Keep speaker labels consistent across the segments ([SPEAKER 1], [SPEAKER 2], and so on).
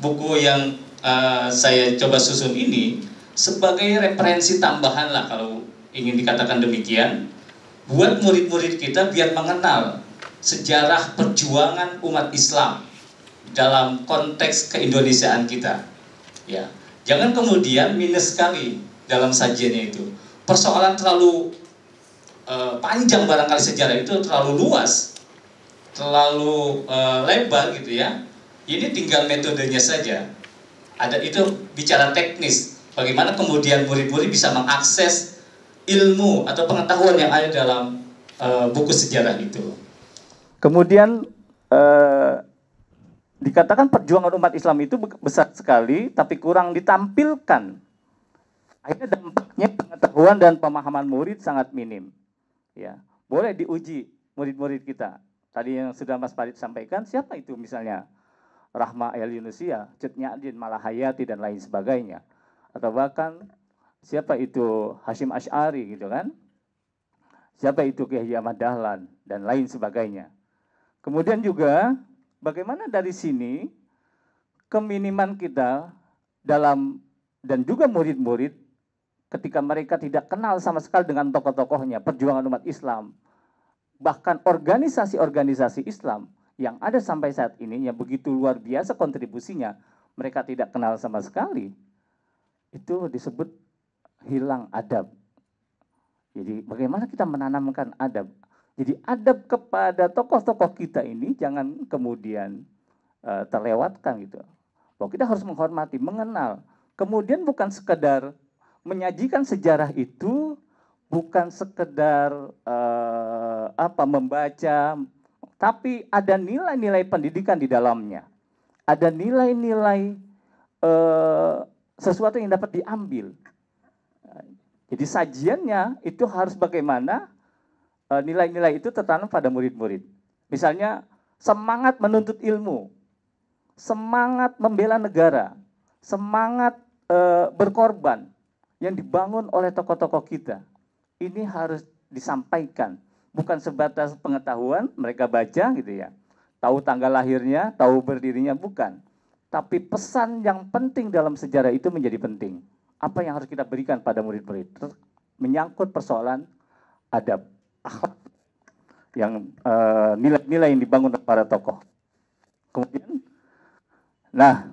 [SPEAKER 1] buku yang uh, saya coba susun ini sebagai referensi tambahan lah kalau ingin dikatakan demikian buat murid-murid kita biar mengenal sejarah perjuangan umat Islam dalam konteks keindonesiaan kita ya jangan kemudian minus sekali dalam sajiannya itu persoalan terlalu uh, panjang barangkali sejarah itu terlalu luas terlalu uh, lebar gitu ya ini tinggal metodenya saja. Ada itu bicara teknis. Bagaimana kemudian murid-murid bisa mengakses ilmu atau pengetahuan yang ada dalam uh, buku sejarah itu. Kemudian uh, dikatakan perjuangan umat Islam itu besar sekali, tapi kurang ditampilkan. Akhirnya dampaknya pengetahuan dan pemahaman murid sangat minim. Ya, boleh diuji murid-murid kita. Tadi yang sudah Mas Farid sampaikan, siapa itu misalnya Rahma El Yunusia, Cut Nyadin Malahayati dan lain sebagainya. Atau bahkan siapa itu Hashim Ash'ari gitu kan. Siapa itu Kiai Ahmad Dahlan dan lain sebagainya. Kemudian juga bagaimana dari sini keminiman kita dalam dan juga murid-murid ketika mereka tidak kenal sama sekali dengan tokoh-tokohnya, perjuangan umat Islam, bahkan organisasi-organisasi Islam, yang ada sampai saat ini yang begitu luar biasa kontribusinya mereka tidak kenal sama sekali itu disebut hilang adab jadi bagaimana kita menanamkan adab jadi adab kepada tokoh-tokoh kita ini jangan kemudian e, terlewatkan gitu bahwa kita harus menghormati mengenal kemudian bukan sekedar menyajikan sejarah itu bukan sekedar e, apa membaca tapi ada nilai-nilai pendidikan di dalamnya. Ada nilai-nilai uh, sesuatu yang dapat diambil. Jadi sajiannya itu harus bagaimana eh, nilai-nilai uh, itu tertanam pada murid-murid. Misalnya semangat menuntut ilmu, semangat membela negara, semangat uh, berkorban yang dibangun oleh tokoh-tokoh kita. Ini harus disampaikan bukan sebatas pengetahuan mereka baca gitu ya. Tahu tanggal lahirnya, tahu berdirinya bukan. Tapi pesan yang penting dalam sejarah itu menjadi penting. Apa yang harus kita berikan pada murid-murid? Menyangkut persoalan adab, akhlak yang eh, nilai-nilai uh, yang dibangun oleh para tokoh. Kemudian, nah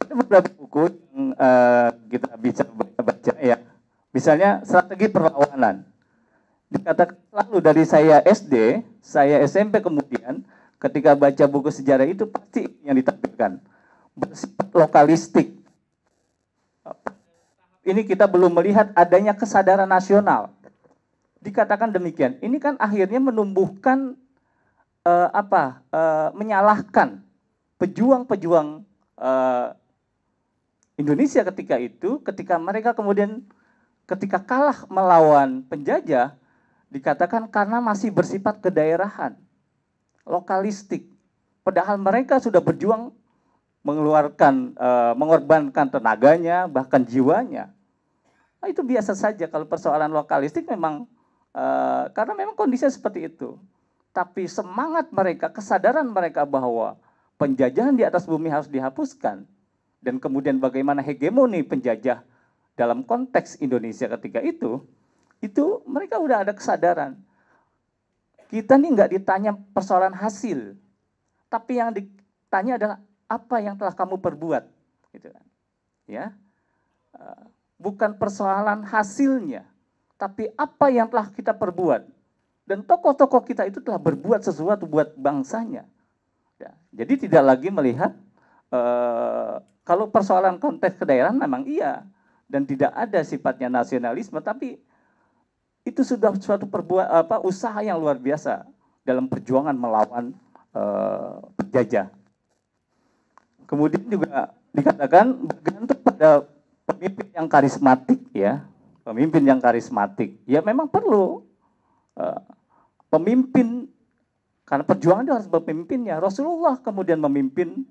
[SPEAKER 1] ada beberapa buku yang uh, kita bisa baca ya, misalnya strategi perlawanan dikatakan selalu dari saya SD, saya SMP kemudian ketika baca buku sejarah itu pasti yang ditampilkan bersifat lokalistik. Ini kita belum melihat adanya kesadaran nasional. Dikatakan demikian, ini kan akhirnya menumbuhkan uh, apa? uh, menyalahkan pejuang-pejuang uh, Indonesia ketika itu, ketika mereka kemudian ketika kalah melawan penjajah, Dikatakan karena masih bersifat kedaerahan, lokalistik. Padahal mereka sudah berjuang mengeluarkan, e, mengorbankan tenaganya, bahkan jiwanya. Nah, itu biasa saja kalau persoalan lokalistik memang e, karena memang kondisinya seperti itu. Tapi semangat mereka, kesadaran mereka bahwa penjajahan di atas bumi harus dihapuskan dan kemudian bagaimana hegemoni penjajah dalam konteks Indonesia ketika itu itu mereka udah ada kesadaran. Kita nih nggak ditanya persoalan hasil, tapi yang ditanya adalah apa yang telah kamu perbuat, gitu kan? Ya, eh, bukan persoalan hasilnya, tapi apa yang telah kita perbuat. Dan tokoh-tokoh kita itu telah berbuat sesuatu buat bangsanya. Ya, jadi tidak lagi melihat uh, kalau persoalan konteks kedaerahan memang iya dan tidak ada sifatnya nasionalisme, tapi itu sudah suatu perbuat apa usaha yang luar biasa dalam perjuangan melawan uh, penjajah. Kemudian juga dikatakan bergantung pada pemimpin yang karismatik ya, pemimpin yang karismatik. Ya memang perlu uh, pemimpin karena perjuangan itu harus berpimpinnya. Rasulullah kemudian memimpin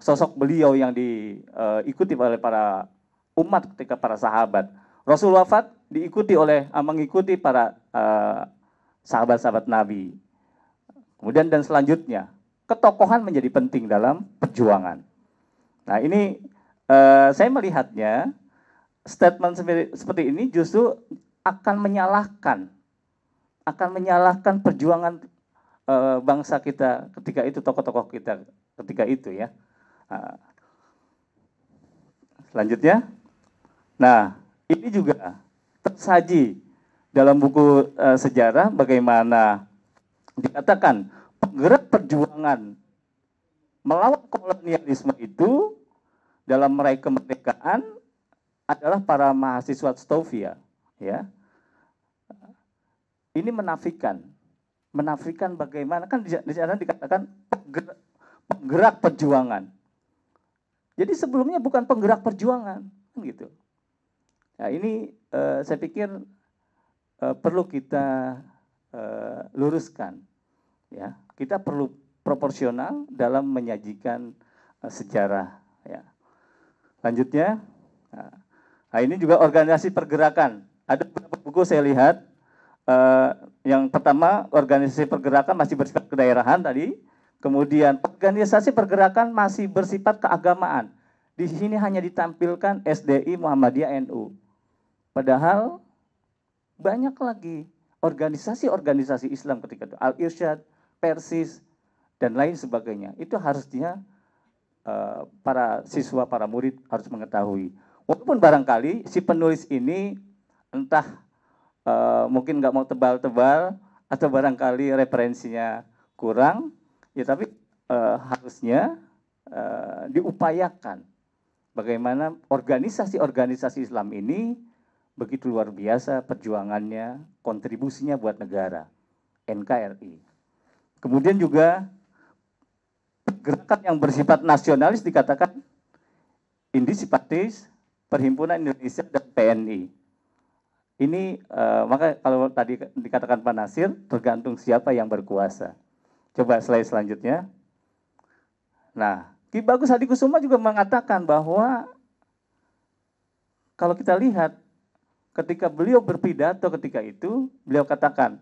[SPEAKER 1] sosok beliau yang diikuti eh, oleh para umat ketika para sahabat. Rasul wafat, diikuti oleh ah, mengikuti para ah, sahabat-sahabat Nabi. Kemudian dan selanjutnya ketokohan menjadi penting dalam perjuangan. Nah ini uh, saya melihatnya statement seperti ini justru akan menyalahkan, akan menyalahkan perjuangan uh, bangsa kita ketika itu tokoh-tokoh kita ketika itu ya. Nah, selanjutnya, nah ini juga tersaji dalam buku uh, sejarah bagaimana dikatakan penggerak perjuangan melawan kolonialisme itu dalam meraih kemerdekaan adalah para mahasiswa Stovia ya ini menafikan menafikan bagaimana kan di, sana dikatakan penggerak, penggerak perjuangan jadi sebelumnya bukan penggerak perjuangan kan gitu Nah ini uh, saya pikir uh, perlu kita uh, luruskan. Ya, kita perlu proporsional dalam menyajikan uh, sejarah. Ya. Lanjutnya, nah, ini juga organisasi pergerakan. Ada beberapa buku saya lihat. Uh, yang pertama organisasi pergerakan masih bersifat kedaerahan tadi. Kemudian organisasi pergerakan masih bersifat keagamaan. Di sini hanya ditampilkan SDI Muhammadiyah NU. Padahal banyak lagi organisasi-organisasi Islam ketika itu, Al-Irsyad, Persis, dan lain sebagainya. Itu harusnya uh, para siswa, para murid harus mengetahui. Walaupun barangkali si penulis ini entah uh, mungkin nggak mau tebal-tebal atau barangkali referensinya kurang, ya tapi uh, harusnya uh, diupayakan bagaimana organisasi-organisasi Islam ini begitu luar biasa perjuangannya, kontribusinya buat negara, NKRI. Kemudian juga gerakan yang bersifat nasionalis dikatakan Indisipatis, Perhimpunan Indonesia, dan PNI. Ini uh, maka kalau tadi dikatakan Pak Nasir, tergantung siapa yang berkuasa. Coba slide selanjutnya. Nah, Ki Bagus Hadi Kusuma juga mengatakan bahwa kalau kita lihat ketika beliau berpidato ketika itu, beliau katakan,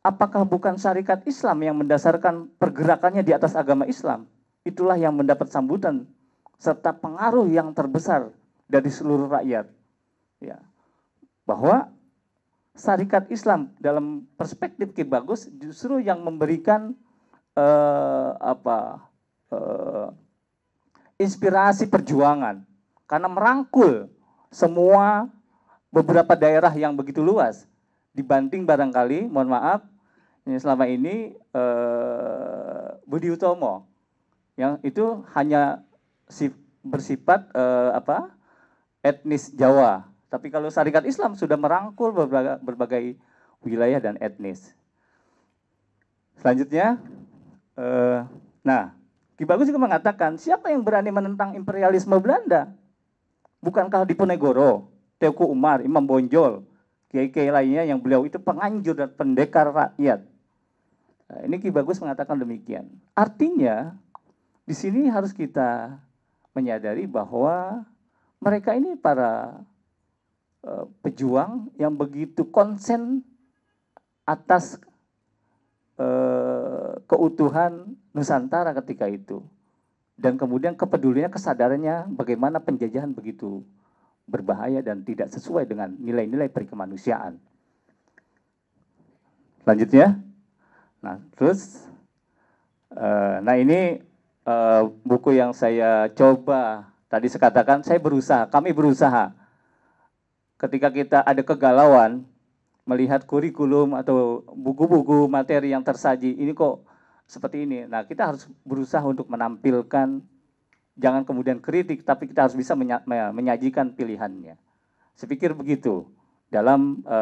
[SPEAKER 1] apakah bukan syarikat Islam yang mendasarkan pergerakannya di atas agama Islam? Itulah yang mendapat sambutan serta pengaruh yang terbesar dari seluruh rakyat. Ya. Bahwa syarikat Islam dalam perspektif Ki Bagus justru yang memberikan eh, apa eh, inspirasi perjuangan karena merangkul semua beberapa daerah yang begitu luas dibanding barangkali, mohon maaf, yang selama ini eh, Budi Utomo yang itu hanya bersifat eh, apa etnis Jawa. Tapi kalau Syarikat Islam sudah merangkul berbagai, berbagai wilayah dan etnis. Selanjutnya, eh, nah Ki Bagus juga mengatakan siapa yang berani menentang imperialisme Belanda? Bukankah Diponegoro? Teku Umar, Imam Bonjol, kiai-kiai lainnya yang beliau itu penganjur dan pendekar rakyat. Nah, ini Ki Bagus mengatakan demikian. Artinya di sini harus kita menyadari bahwa mereka ini para uh, pejuang yang begitu konsen atas uh, keutuhan Nusantara ketika itu dan kemudian kepeduliannya kesadarannya bagaimana penjajahan begitu berbahaya dan tidak sesuai dengan nilai-nilai perikemanusiaan. Lanjutnya, nah terus, uh, nah ini uh, buku yang saya coba tadi saya katakan saya berusaha, kami berusaha. Ketika kita ada kegalauan melihat kurikulum atau buku-buku materi yang tersaji, ini kok seperti ini. Nah kita harus berusaha untuk menampilkan jangan kemudian kritik, tapi kita harus bisa menyajikan pilihannya. Saya pikir begitu dalam e,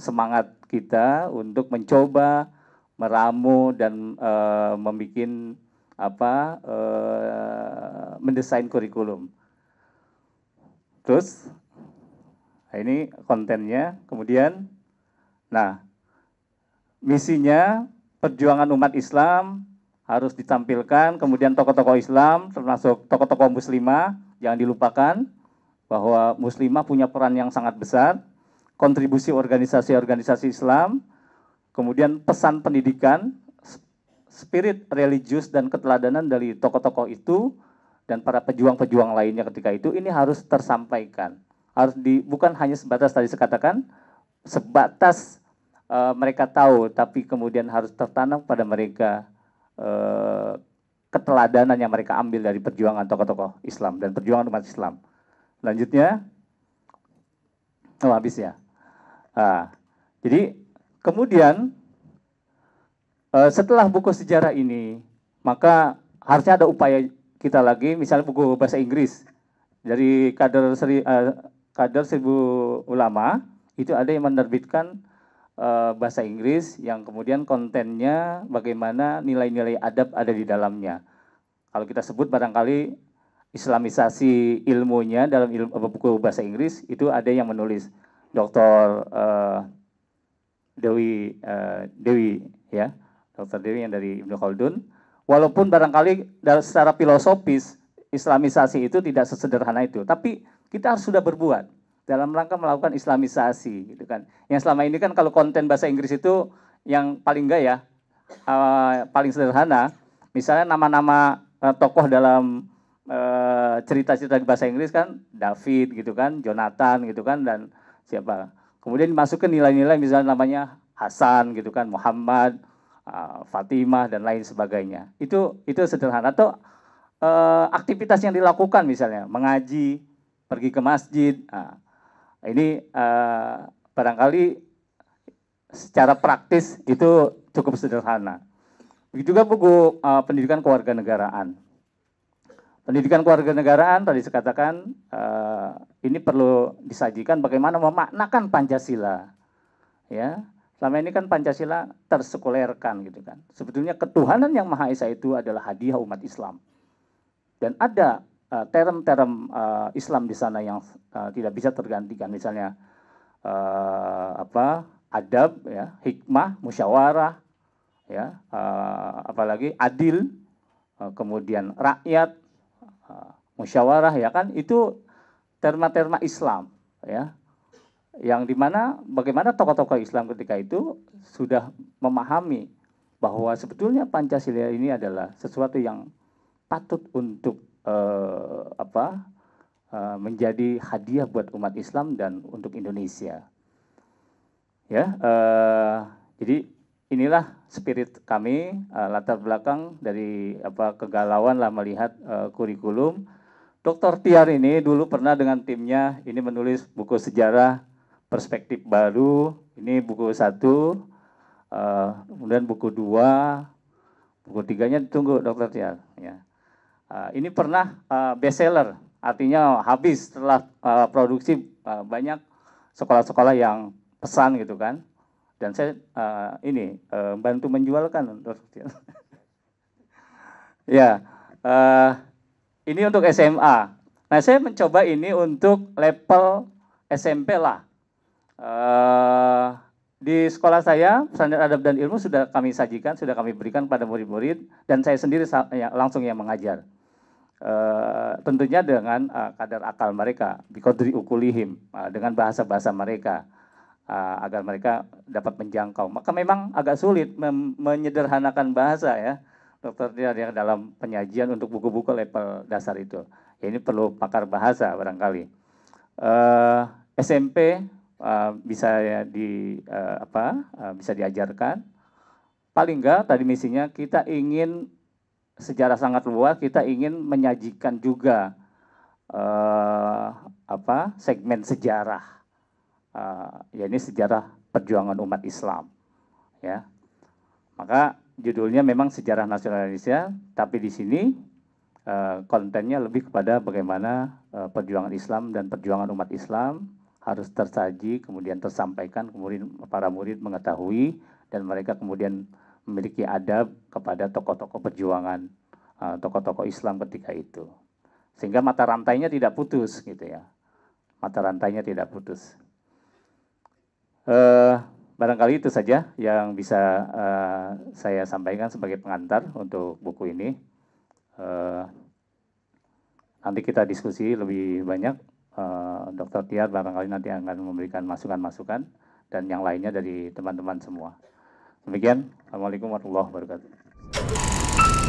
[SPEAKER 1] semangat kita untuk mencoba meramu dan e, eh, membuat apa e, mendesain kurikulum. Terus ini kontennya, kemudian nah misinya perjuangan umat Islam harus ditampilkan. Kemudian tokoh-tokoh Islam, termasuk tokoh-tokoh muslimah, jangan dilupakan bahwa muslimah punya peran yang sangat besar, kontribusi organisasi-organisasi Islam, kemudian pesan pendidikan, spirit religius dan keteladanan dari tokoh-tokoh itu dan para pejuang-pejuang lainnya ketika itu ini harus tersampaikan. Harus di bukan hanya sebatas tadi saya katakan sebatas uh, mereka tahu tapi kemudian harus tertanam pada mereka Eh, keteladanan yang mereka ambil dari perjuangan tokoh-tokoh Islam dan perjuangan umat Islam. Lanjutnya, oh habis ya. Nah, jadi kemudian eh, setelah buku sejarah ini, maka harusnya ada upaya kita lagi, misalnya buku bahasa Inggris dari kader seri, eh, kader seribu ulama itu ada yang menerbitkan Eh, bahasa Inggris yang kemudian kontennya bagaimana nilai-nilai adab ada di dalamnya. Kalau kita sebut barangkali Islamisasi ilmunya dalam ilmu, buku bahasa Inggris itu ada yang menulis Dr. Uh, eh, Dewi uh, Dewi ya, Dr. Dewi yang dari Ibnu Khaldun. Walaupun barangkali secara filosofis Islamisasi itu tidak sesederhana itu, tapi kita harus sudah berbuat dalam rangka melakukan islamisasi gitu kan. Yang selama ini kan kalau konten bahasa Inggris itu yang paling enggak ya uh, paling sederhana, misalnya nama-nama uh, tokoh dalam eh, cerita-cerita uh, bahasa Inggris kan David gitu kan, Jonathan gitu kan dan siapa. Kemudian dimasukkan nilai-nilai misalnya namanya Hasan gitu kan, Muhammad, uh, Fatimah dan lain sebagainya. Itu itu sederhana atau uh, aktivitas yang dilakukan misalnya mengaji, pergi ke masjid. Nah, Nah, ini eh, barangkali secara praktis itu cukup sederhana. Begitu juga buku uh, pendidikan kewarganegaraan. Pendidikan kewarganegaraan tadi saya katakan eh, ini perlu disajikan bagaimana memaknakan Pancasila. Ya, selama ini kan Pancasila tersekulerkan gitu kan. Sebetulnya ketuhanan yang Maha Esa itu adalah hadiah umat Islam. Dan ada terem eh, term uh, eh, Islam di sana yang uh, tidak bisa tergantikan misalnya uh, apa adab ya hikmah musyawarah ya uh, apalagi adil uh, kemudian rakyat uh, musyawarah ya kan itu terma-terma Islam ya yang dimana bagaimana tokoh-tokoh Islam ketika itu sudah memahami bahwa sebetulnya Pancasila ini adalah sesuatu yang patut untuk uh, apa uh, menjadi hadiah buat umat Islam dan untuk Indonesia. Ya, uh, jadi inilah spirit kami uh, latar belakang dari apa kegalauan lah melihat uh, kurikulum. Dr. Tiar ini dulu pernah dengan timnya ini menulis buku sejarah perspektif baru. Ini buku satu, uh, kemudian buku dua, buku tiganya ditunggu Dr. Tiar. Ya. Eh, ini pernah uh, eh, best seller, artinya habis setelah uh, produksi uh, banyak sekolah-sekolah yang pesan gitu kan. Dan saya uh, ini uh, bantu menjualkan untuk ya. Uh, ini untuk SMA. Nah, saya mencoba ini untuk level SMP lah. Uh, di sekolah saya, standar adab dan ilmu sudah kami sajikan, sudah kami berikan pada murid-murid, dan saya sendiri ya, langsung yang mengajar. E, tentunya dengan e, kadar akal mereka, bikodri ukulihim, e, eh, dengan bahasa-bahasa mereka, e, agar mereka dapat menjangkau. Maka memang agak sulit menyederhanakan bahasa ya, dokter dia yang dalam penyajian untuk buku-buku level dasar itu. Ya, ini perlu pakar bahasa barangkali. E, SMP uh, bisa ya di uh, apa uh, bisa diajarkan paling enggak tadi misinya kita ingin sejarah sangat luas kita ingin menyajikan juga uh, apa segmen sejarah uh, ya ini sejarah perjuangan umat Islam ya maka judulnya memang sejarah nasional Indonesia tapi di sini kontennya lebih kepada bagaimana perjuangan Islam dan perjuangan umat Islam harus tersaji, kemudian tersampaikan, kemudian para murid mengetahui, dan mereka kemudian memiliki adab kepada tokoh-tokoh perjuangan, eh, tokoh-tokoh Islam ketika itu. Sehingga mata rantainya tidak putus gitu ya. Mata rantainya tidak putus. Eh, barangkali itu saja yang bisa eh, saya sampaikan sebagai pengantar untuk buku ini. Eh, nanti kita diskusi lebih banyak uh, eh, Dr. Tiar barangkali nanti akan memberikan masukan-masukan dan yang lainnya dari teman-teman semua. Demikian, Assalamualaikum warahmatullahi wabarakatuh.